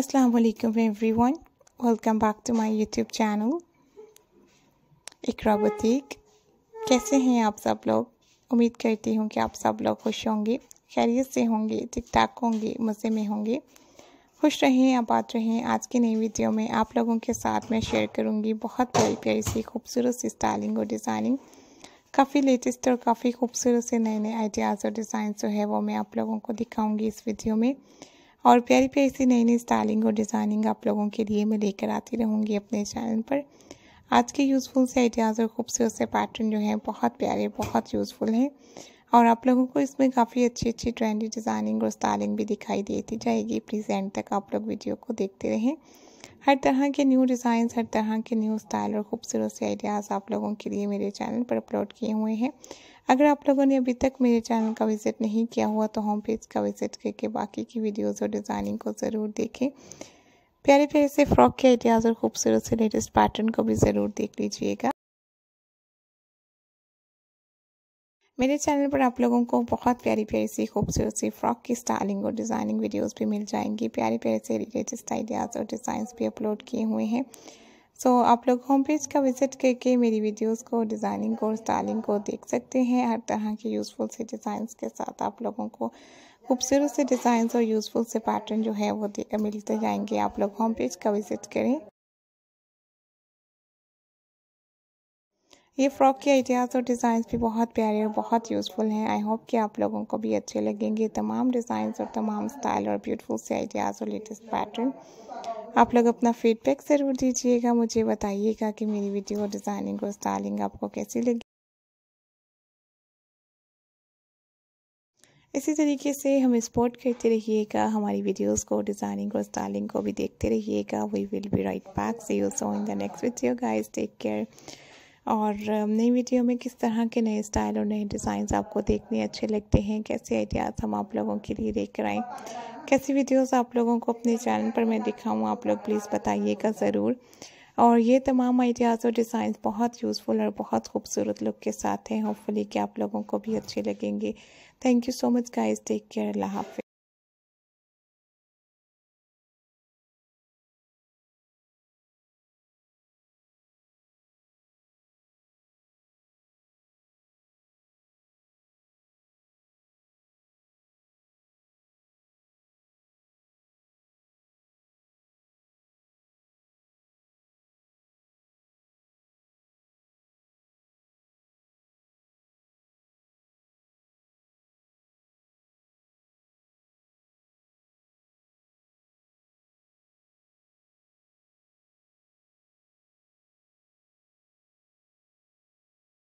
अस्सलाम वालेकुम everyone welcome back to my YouTube channel Iqra boutique कैसे हैं आप सब लोग उम्मीद करती हूँ कि आप सब लोग खुश होंगे खैरियत से होंगे ठीक ठाक होंगे मज़े में होंगे खुश रहें आबाद रहें आज की नई वीडियो में आप लोगों के साथ मैं शेयर करूँगी बहुत प्यारी प्यारी सी खूबसूरत सी स्टाइलिंग और डिज़ाइनिंग काफ़ी लेटेस्ट और काफ़ी खूबसूरत से नए नए आइडियाज़ और डिज़ाइन जो है वो मैं आप लोगों को दिखाऊँगी इस वीडियो में और प्यारी प्यारी सी नई नई स्टाइलिंग और डिज़ाइनिंग आप लोगों के लिए मैं लेकर आती रहूँगी अपने चैनल पर आज के यूज़फुल से आइडियाज़ और खूबसूरत से पैटर्न जो हैं बहुत प्यारे बहुत यूज़फुल हैं और आप लोगों को इसमें काफ़ी अच्छी अच्छी ट्रेंडी डिज़ाइनिंग और स्टाइलिंग भी दिखाई देती जाएगी प्लीज़ एंड तक आप लोग वीडियो को देखते रहें हर तरह के न्यू डिज़ाइन हर तरह के न्यू स्टाइल और खूबसूरत से आइडियाज़ आप लोगों के लिए मेरे चैनल पर अपलोड किए हुए हैं अगर आप लोगों ने अभी तक मेरे चैनल का विज़िट नहीं किया हुआ तो होम पेज का विज़िट करके बाकी की वीडियोज़ और डिज़ाइनिंग को ज़रूर देखें प्यारे प्यारे से फ्रॉक के आइडियाज़ और खूबसूरत से लेटेस्ट पैटर्न को भी ज़रूर देख लीजिएगा मेरे चैनल पर आप लोगों को बहुत प्यारी प्यारी सी खूबसूरत सी फ्रॉक की स्टाइलिंग और डिज़ाइनिंग वीडियोस भी मिल जाएंगी प्यारे प्यारे से लेटेस्ट आइडियाज़ और डिज़ाइंस भी अपलोड किए हुए हैं सो so, आप लोग होम पेज का विज़िट करके मेरी वीडियोस को डिज़ाइनिंग को स्टाइलिंग को देख सकते हैं हर तरह के यूज़फुल से डिज़ाइंस के साथ आप लोगों को खूबसूरत से डिज़ाइंस और यूज़फुल से पैटर्न जो है वो मिलते जाएंगे आप लोग होम पेज का विज़िट करें ये फ़्रॉक के आइडियाज़ और डिज़ाइंस भी बहुत प्यारे और बहुत यूज़फुल हैं आई होप कि आप लोगों को भी अच्छे लगेंगे तमाम डिज़ाइंस और तमाम स्टाइल और ब्यूटीफुल से आइडियाज़ और लेटेस्ट पैटर्न आप लोग अपना फीडबैक ज़रूर दीजिएगा मुझे बताइएगा कि मेरी वीडियो डिज़ाइनिंग और स्टाइलिंग आपको कैसी लगी इसी तरीके से हम सपोर्ट करते रहिएगा हमारी वीडियोस को डिज़ाइनिंग और स्टाइलिंग को भी देखते रहिएगा we will be right back see you so in the next video guys take care और नई वीडियो में किस तरह के नए स्टाइल और नए डिज़ाइंस आपको देखने अच्छे लगते हैं कैसे आइडियाज़ हम आप लोगों के लिए देख रहे आएँ कैसी वीडियोस आप लोगों को अपने चैनल पर मैं दिखाऊँ आप लोग प्लीज़ बताइएगा ज़रूर और ये तमाम आइडियाज़ और डिज़ाइन बहुत यूज़फुल और बहुत खूबसूरत लुक के साथ हैं होपफुली कि आप लोगों को भी अच्छे लगेंगे thank you so much guys take care अल्लाह हाफि